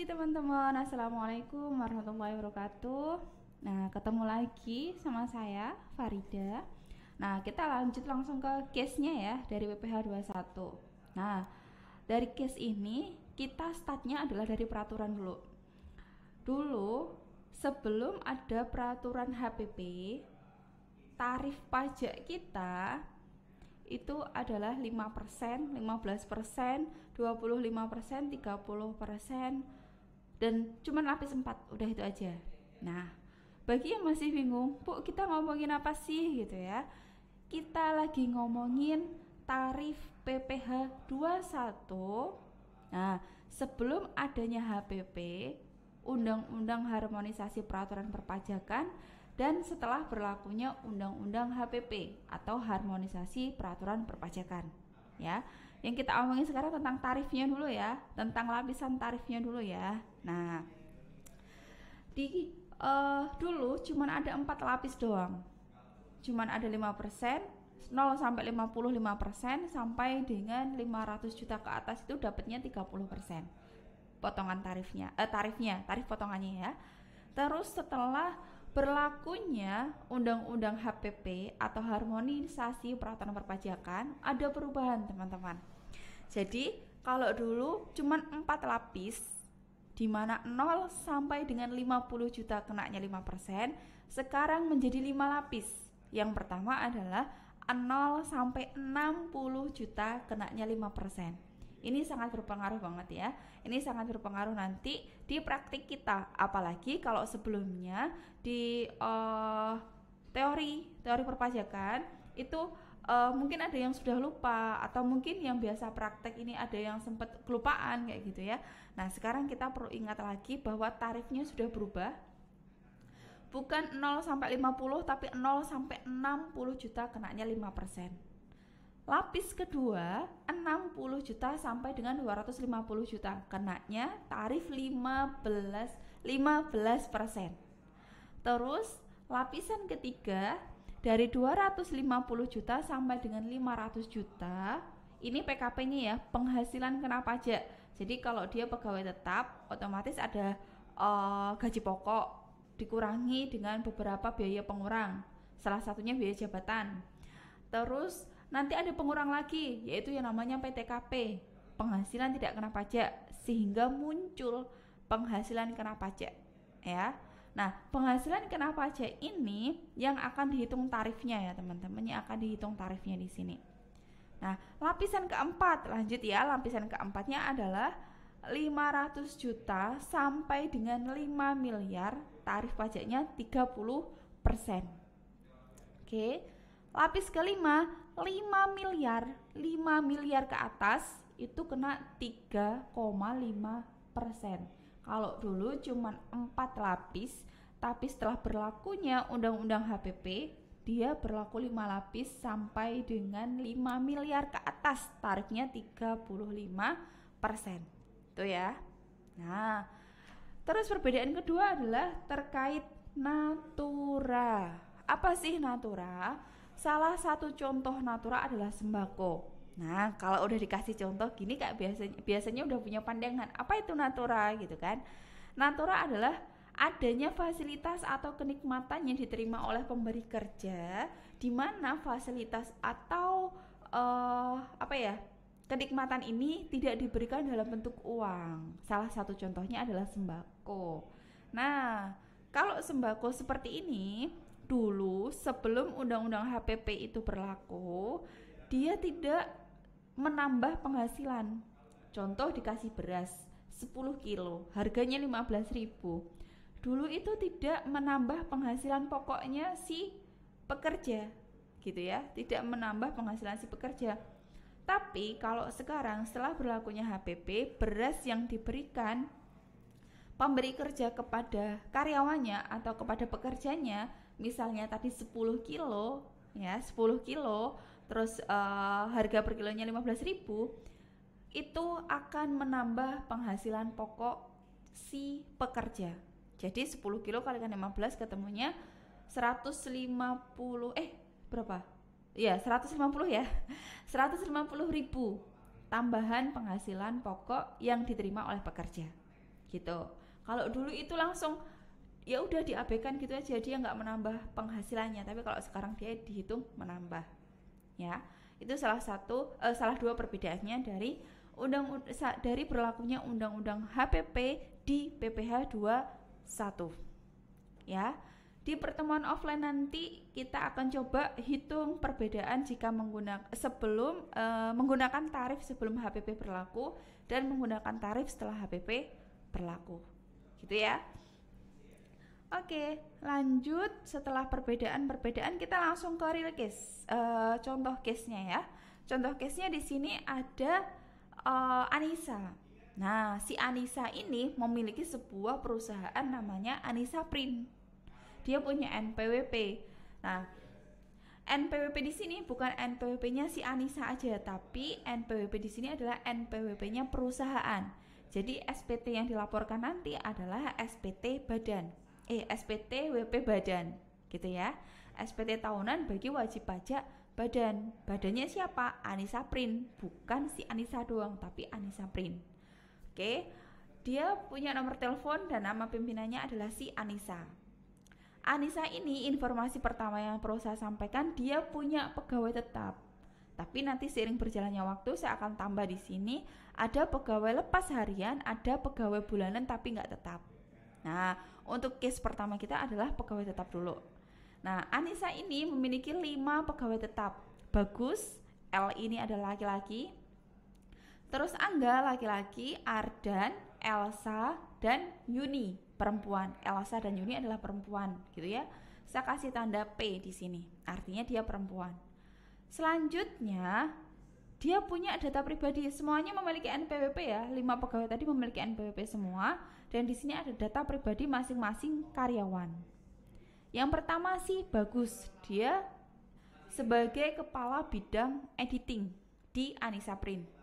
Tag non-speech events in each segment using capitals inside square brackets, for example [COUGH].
pagi teman-teman Assalamualaikum warahmatullahi wabarakatuh Nah ketemu lagi sama saya Farida Nah kita lanjut langsung ke case-nya ya dari PPH 21 Nah dari case ini kita startnya adalah dari peraturan dulu Dulu sebelum ada peraturan HPP Tarif pajak kita itu adalah 5%, 15%, 25%, 30%, dan cuman lapis empat, udah itu aja nah bagi yang masih bingung bu kita ngomongin apa sih gitu ya kita lagi ngomongin tarif PPh 21 nah sebelum adanya HPP Undang-Undang Harmonisasi Peraturan Perpajakan dan setelah berlakunya Undang-Undang HPP atau Harmonisasi Peraturan Perpajakan. Ya, yang kita omongin sekarang tentang tarifnya dulu ya, tentang lapisan tarifnya dulu ya. Nah, di uh, dulu cuma ada empat lapis doang. cuma ada 5%, nol sampai persen sampai dengan 500 juta ke atas itu dapatnya 30% potongan tarifnya. Eh tarifnya, tarif potongannya ya. Terus setelah berlakunya Undang-Undang HPP atau Harmonisasi Peraturan Perpajakan ada perubahan teman-teman. Jadi kalau dulu cuma empat lapis di mana 0 sampai dengan 50 juta kenanya 5%, sekarang menjadi 5 lapis. Yang pertama adalah 0 sampai 60 juta kenanya 5%. Ini sangat berpengaruh banget ya. Ini sangat berpengaruh nanti di praktik kita, apalagi kalau sebelumnya di uh, teori teori perpajakan itu uh, mungkin ada yang sudah lupa atau mungkin yang biasa praktek ini ada yang sempat kelupaan kayak gitu ya. Nah, sekarang kita perlu ingat lagi bahwa tarifnya sudah berubah. Bukan 0 sampai 50 tapi 0 sampai 60 juta kenanya 5%. Lapis kedua 60 juta sampai dengan 250 juta nya tarif 15 15%. persen Terus lapisan ketiga dari 250 juta sampai dengan 500 juta ini PKP-nya ya penghasilan kena pajak jadi kalau dia pegawai tetap otomatis ada uh, gaji pokok dikurangi dengan beberapa biaya pengurang salah satunya biaya jabatan terus nanti ada pengurang lagi yaitu yang namanya PTKP penghasilan tidak kena pajak sehingga muncul penghasilan kena pajak ya Nah, penghasilan kena pajak ini yang akan dihitung tarifnya ya teman-teman, yang akan dihitung tarifnya di sini. Nah, lapisan keempat, lanjut ya, lapisan keempatnya adalah 500 juta sampai dengan 5 miliar, tarif pajaknya 30%. Oke. Lapis kelima, 5 miliar, 5 miliar ke atas itu kena 3,5 persen. Kalau dulu cuma 4 lapis, tapi setelah berlakunya Undang-Undang HPP, dia berlaku 5 lapis sampai dengan 5 miliar ke atas, tarifnya 35 persen. Itu ya. Nah, terus perbedaan kedua adalah terkait natura. Apa sih natura? Salah satu contoh natura adalah sembako. Nah, kalau udah dikasih contoh gini kayak biasanya biasanya udah punya pandangan, apa itu natura gitu kan? Natura adalah adanya fasilitas atau kenikmatan yang diterima oleh pemberi kerja di mana fasilitas atau uh, apa ya kenikmatan ini tidak diberikan dalam bentuk uang salah satu contohnya adalah sembako nah kalau sembako seperti ini dulu sebelum undang-undang HPP itu berlaku dia tidak menambah penghasilan contoh dikasih beras 10 kilo harganya 15 ribu dulu itu tidak menambah penghasilan pokoknya si pekerja gitu ya tidak menambah penghasilan si pekerja tapi kalau sekarang setelah berlakunya HPP beras yang diberikan pemberi kerja kepada karyawannya atau kepada pekerjanya misalnya tadi 10 kilo ya 10 kilo terus uh, harga per kilonya 15.000 itu akan menambah penghasilan pokok si pekerja jadi 10 kilo kali kan 15 ketemunya 150 eh berapa? Iya, ya, 150 ya. 150 ribu tambahan penghasilan pokok yang diterima oleh pekerja. Gitu. Kalau dulu itu langsung ya udah diabaikan gitu aja dia nggak menambah penghasilannya tapi kalau sekarang dia dihitung menambah ya itu salah satu eh, salah dua perbedaannya dari undang dari berlakunya undang-undang HPP di PPh 2 satu ya di pertemuan offline nanti kita akan coba hitung perbedaan jika menggunakan sebelum e, menggunakan tarif sebelum HPP berlaku dan menggunakan tarif setelah HPP berlaku. Gitu ya. Oke, lanjut setelah perbedaan-perbedaan kita langsung ke real case. E, contoh case-nya ya. Contoh case-nya di sini ada e, Anissa. Nah, si Anissa ini memiliki sebuah perusahaan namanya Anissa Print. Dia punya NPWP. Nah, NPWP di sini bukan NPWP-nya si Anissa aja, tapi NPWP di sini adalah NPWP-nya perusahaan. Jadi SPT yang dilaporkan nanti adalah SPT badan. Eh, SPT WP badan, gitu ya. SPT tahunan bagi wajib pajak badan. Badannya siapa? Anissa Print, bukan si Anissa doang, tapi Anissa Print. Oke. Dia punya nomor telepon dan nama pimpinannya adalah si Anissa. Anissa ini informasi pertama yang perlu saya sampaikan dia punya pegawai tetap. Tapi nanti seiring berjalannya waktu saya akan tambah di sini ada pegawai lepas harian, ada pegawai bulanan tapi nggak tetap. Nah, untuk case pertama kita adalah pegawai tetap dulu. Nah, Anissa ini memiliki 5 pegawai tetap. Bagus, L ini adalah laki-laki, Terus Angga laki-laki, Ardan, Elsa, dan Yuni perempuan. Elsa dan Yuni adalah perempuan, gitu ya. Saya kasih tanda P di sini. Artinya dia perempuan. Selanjutnya dia punya data pribadi. Semuanya memiliki NPWP ya. Lima pegawai tadi memiliki NPWP semua dan di sini ada data pribadi masing-masing karyawan. Yang pertama sih bagus. Dia sebagai kepala bidang editing di Anisa Print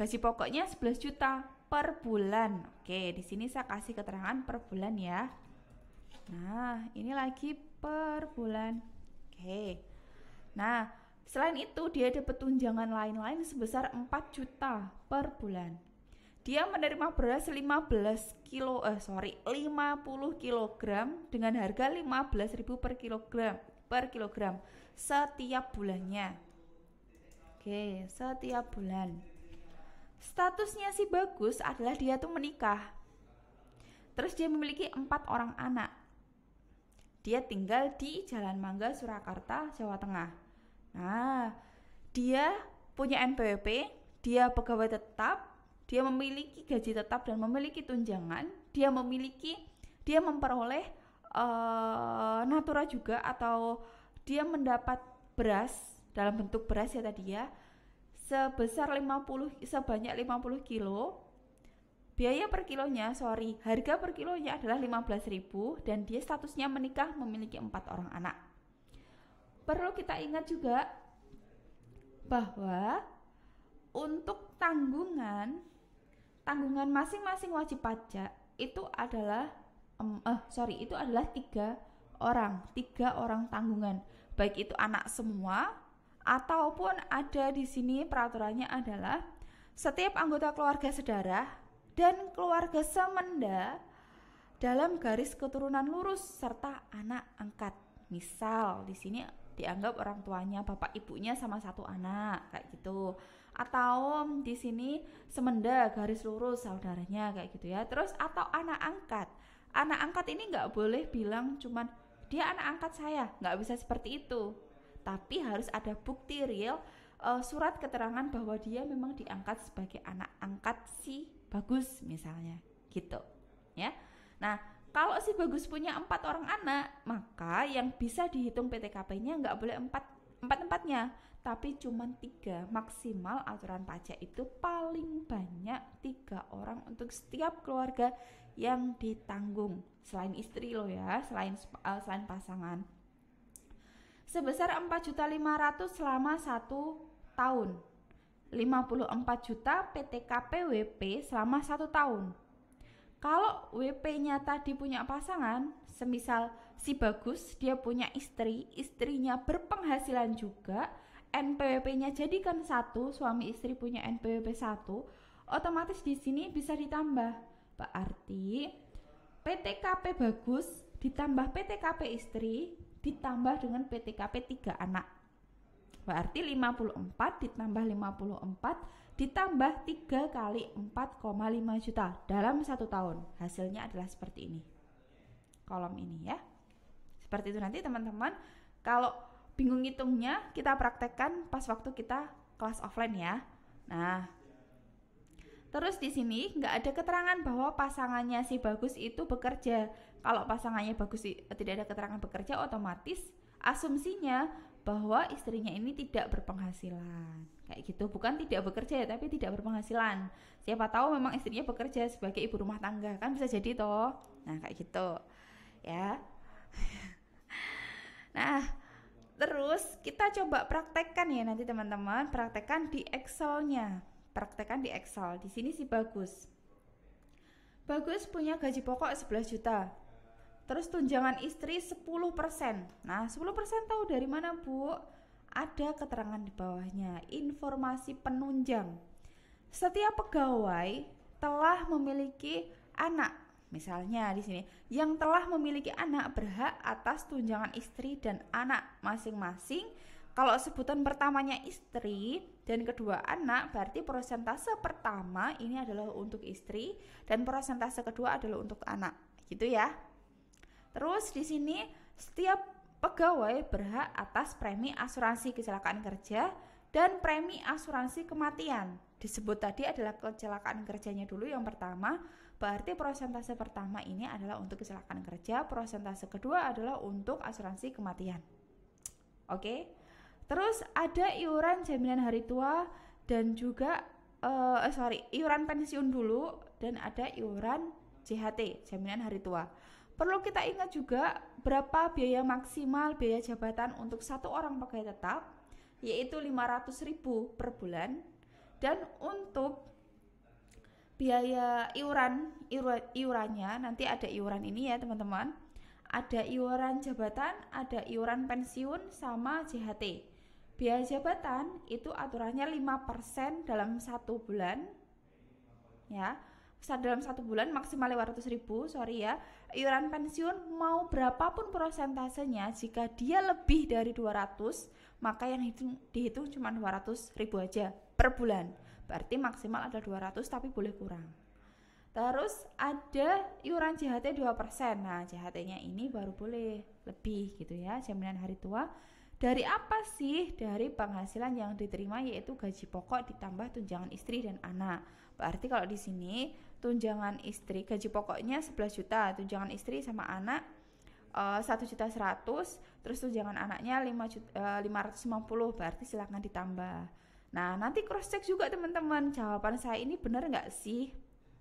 Gaji pokoknya 11 juta per bulan. Oke, di sini saya kasih keterangan per bulan ya. Nah, ini lagi per bulan. Oke. Nah, selain itu dia ada tunjangan lain-lain sebesar 4 juta per bulan. Dia menerima beras 15 kilo eh sorry 50 kg dengan harga 15.000 per kilogram per kilogram setiap bulannya. Oke, setiap bulan. Statusnya si bagus adalah dia tuh menikah. Terus dia memiliki empat orang anak. Dia tinggal di Jalan Mangga, Surakarta, Jawa Tengah. Nah, dia punya NPWP, dia pegawai tetap, dia memiliki gaji tetap dan memiliki tunjangan, dia memiliki, dia memperoleh uh, natura juga atau dia mendapat beras dalam bentuk beras ya tadi ya sebesar 50 sebanyak 50 kilo biaya per kilonya sorry harga per kilonya adalah 15.000 dan dia statusnya menikah memiliki empat orang anak perlu kita ingat juga bahwa untuk tanggungan tanggungan masing-masing wajib pajak itu adalah um, eh sorry itu adalah tiga orang tiga orang tanggungan baik itu anak semua ataupun ada di sini peraturannya adalah setiap anggota keluarga saudara dan keluarga semenda dalam garis keturunan lurus serta anak angkat. Misal di sini dianggap orang tuanya bapak ibunya sama satu anak kayak gitu. Atau di sini semenda garis lurus saudaranya kayak gitu ya. Terus atau anak angkat. Anak angkat ini nggak boleh bilang cuman dia anak angkat saya, nggak bisa seperti itu tapi harus ada bukti real uh, surat keterangan bahwa dia memang diangkat sebagai anak angkat si bagus misalnya gitu ya nah kalau si bagus punya empat orang anak maka yang bisa dihitung PTKP-nya nggak boleh empat empat empatnya tapi cuma tiga maksimal aturan pajak itu paling banyak tiga orang untuk setiap keluarga yang ditanggung selain istri lo ya selain uh, selain pasangan sebesar 4.500 selama satu tahun. 54 juta PTKP WP selama satu tahun. Kalau WP-nya tadi punya pasangan, semisal si Bagus dia punya istri, istrinya berpenghasilan juga, NPWP-nya jadikan satu, suami istri punya NPWP satu, otomatis di sini bisa ditambah. Berarti PTKP Bagus ditambah PTKP istri ditambah dengan PTKP 3 anak. Berarti 54 ditambah 54 ditambah 3 kali 4,5 juta dalam satu tahun. Hasilnya adalah seperti ini. Kolom ini ya. Seperti itu nanti teman-teman kalau bingung hitungnya kita praktekkan pas waktu kita kelas offline ya. Nah, Terus di sini nggak ada keterangan bahwa pasangannya si Bagus itu bekerja kalau pasangannya bagus tidak ada keterangan bekerja otomatis asumsinya bahwa istrinya ini tidak berpenghasilan kayak gitu bukan tidak bekerja ya tapi tidak berpenghasilan siapa tahu memang istrinya bekerja sebagai ibu rumah tangga kan bisa jadi toh nah kayak gitu ya [LAUGHS] nah terus kita coba praktekkan ya nanti teman-teman praktekkan di Excelnya praktekkan di Excel di sini sih bagus Bagus punya gaji pokok 11 juta Terus tunjangan istri 10%. Nah, 10% tahu dari mana, Bu? Ada keterangan di bawahnya, informasi penunjang. Setiap pegawai telah memiliki anak. Misalnya di sini, yang telah memiliki anak berhak atas tunjangan istri dan anak masing-masing. Kalau sebutan pertamanya istri dan kedua anak, berarti persentase pertama ini adalah untuk istri dan persentase kedua adalah untuk anak. Gitu ya. Terus di sini setiap pegawai berhak atas premi asuransi kecelakaan kerja dan premi asuransi kematian. Disebut tadi adalah kecelakaan kerjanya dulu yang pertama, berarti persentase pertama ini adalah untuk kecelakaan kerja, Persentase kedua adalah untuk asuransi kematian. Oke. Terus ada iuran jaminan hari tua dan juga uh, sorry, iuran pensiun dulu dan ada iuran JHT, jaminan hari tua. Perlu kita ingat juga berapa biaya maksimal biaya jabatan untuk satu orang pegawai tetap, yaitu 500.000 per bulan. Dan untuk biaya iuran, iurannya nanti ada iuran ini ya, teman-teman. Ada iuran jabatan, ada iuran pensiun sama JHT. Biaya jabatan itu aturannya 5% dalam satu bulan. Ya, dalam satu bulan maksimal 500.000, sorry ya iuran pensiun mau berapapun prosentasenya jika dia lebih dari 200 maka yang dihitung, dihitung cuma 200 ribu aja per bulan berarti maksimal ada 200 tapi boleh kurang terus ada iuran JHT 2% nah JHT nya ini baru boleh lebih gitu ya jaminan hari tua dari apa sih? Dari penghasilan yang diterima yaitu gaji pokok ditambah tunjangan istri dan anak. Berarti kalau di sini tunjangan istri gaji pokoknya 11 juta tunjangan istri sama anak eh, satu juta seratus terus tunjangan anaknya lima eh, lima ratus lima puluh berarti silahkan ditambah nah nanti cross check juga teman-teman jawaban saya ini benar nggak sih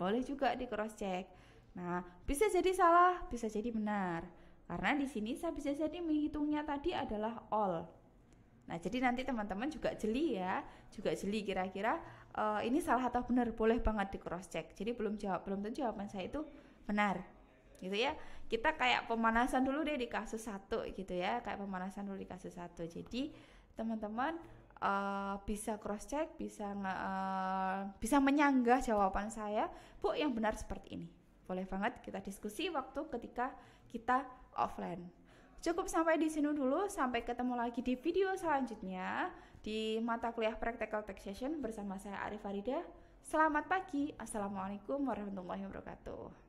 boleh juga di cross check nah bisa jadi salah bisa jadi benar karena di sini saya bisa jadi menghitungnya tadi adalah all Nah, jadi nanti teman-teman juga jeli ya, juga jeli kira-kira uh, ini salah atau benar boleh banget di cross check jadi belum jawab belum tentu jawaban saya itu benar gitu ya kita kayak pemanasan dulu deh di kasus satu gitu ya kayak pemanasan dulu di kasus satu jadi teman-teman uh, bisa cross check, bisa uh, bisa menyanggah jawaban saya, Bu, yang benar seperti ini. Boleh banget kita diskusi waktu ketika kita offline. Cukup sampai di sini dulu, sampai ketemu lagi di video selanjutnya di mata kuliah Practical Taxation bersama saya Arif Farida. Selamat pagi. Assalamualaikum warahmatullahi wabarakatuh.